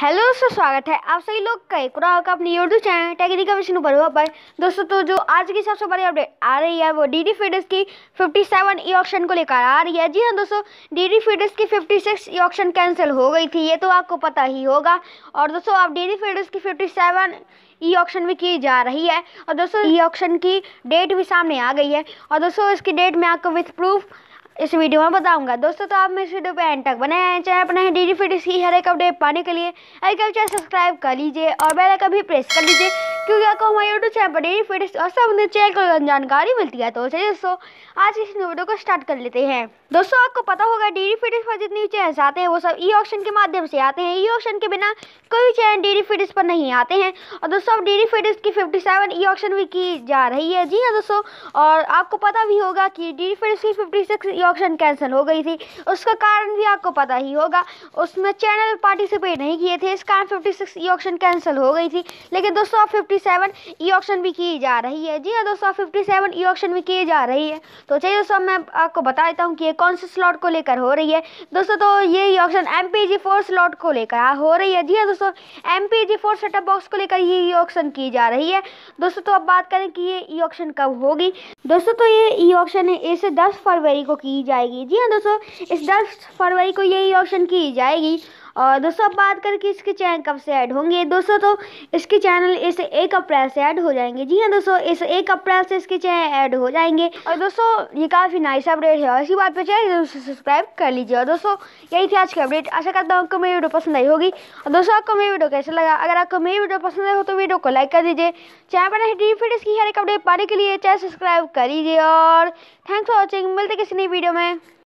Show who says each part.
Speaker 1: hello दोस्तों स्वागत है आप सभी लोग का एक और अपने यूट्यूब चैनल टेक्निकल मिशन पर हुआ पर दोस्तों तो जो आज की सबसे बड़ी अपडेट आ रही है वो डी डी फीडर्स की 57 ई ऑप्शन को लेकर आ रही है जी हाँ दोस्तों डी डी फीडर्स की 56 ई ऑप्शन कैंसिल हो गई थी ये तो आपको पता ही होगा और दोस्तों आप डी डी फीडर्स की सेवन ई ऑक्शन भी की जा रही है और दोस्तों ई e ऑक्शन की डेट भी सामने आ गई है और दोस्तों इसकी डेट में आपको विथ प्रूफ इस वीडियो में बताऊंगा दोस्तों तो आप मेरे वीडियो पे एंड तक बने हैं चाहे अपने डी डी फिट हर एक अपडेट पाने के लिए आई चैनल सब्सक्राइब कर लीजिए और बेल आइकन भी प्रेस कर लीजिए क्योंकि आपको हमारे यूट्यूब चैनल पर डेली फिटनेस और संबंधित चैनल को जानकारी मिलती है तो चलिए दोस्तों आज इस वीडियो को स्टार्ट कर लेते हैं दोस्तों आपको पता होगा डेली फिटनेस पर जितने भी चैनल आते हैं वो सब ई ऑप्शन के माध्यम से आते हैं ई ऑप्शन के बिना कोई चैनल डेली फिटनेस पर नहीं आते हैं और दोस्तों अब डेली फिटनेस की फिफ्टी सेवन ई ऑप्शन भी की जा रही है जी हाँ दोस्तों और आपको पता भी होगा कि डेली फिटनेस की fifty six E option cancel हो गई थी उसका कारण भी आपको पता ही होगा उसमें चैनल पार्टिसिपेट नहीं किए थे इस कारण fifty six E option cancel हो गई थी लेकिन दोस्तों अब फिफ्टी 57 ई ऑक्शन भी की जा रही है जी हाँ दोस्तों 57 ई ऑक्शन भी की जा रही है तो चलिए दोस्तों मैं आपको बता देता हूँ कि ये कौन से स्लॉट को लेकर हो रही है दोस्तों तो ये E auction M P G four slot को लेकर हो रही है जी हाँ दोस्तों M P G four setup box को लेकर ये ई e ऑक्शन की जा रही है दोस्तों तो अब बात करें कि ये ई e ऑक्शन कब होगी दोस्तों तो ये ई ऑक्शन है इसे दस फरवरी को की जाएगी जी हाँ दोस्तों इस दस फरवरी को ये ई e ऑक्शन की जाएगी और दोस्तों अब बात करें कि इसके चैनल कब से ऐड होंगे दोस्तों तो इसके चैनल इस एक अप्रैल से ऐड हो जाएंगे जी हाँ दोस्तों इस एक अप्रैल से इसके चैनल ऐड हो जाएंगे और दोस्तों ये काफ़ी नाइस अपडेट है और इसी बात पर चाहिए सब्सक्राइब कर लीजिए और दोस्तों यही थी आज की अपडेट आशा करता हूँ आपको मेरी वीडियो पसंद आई होगी और दोस्तों आपको मेरी वीडियो कैसे लगा अगर आपको मेरी वीडियो पसंद आई हो तो वीडियो को लाइक कर दीजिए चैनल पर डी फिट इसकी हर एक अपडेट पाने के लिए चैनल सब्सक्राइब कर लीजिए और थैंक्स फॉर वॉचिंग मिलते किसी नई वीडियो में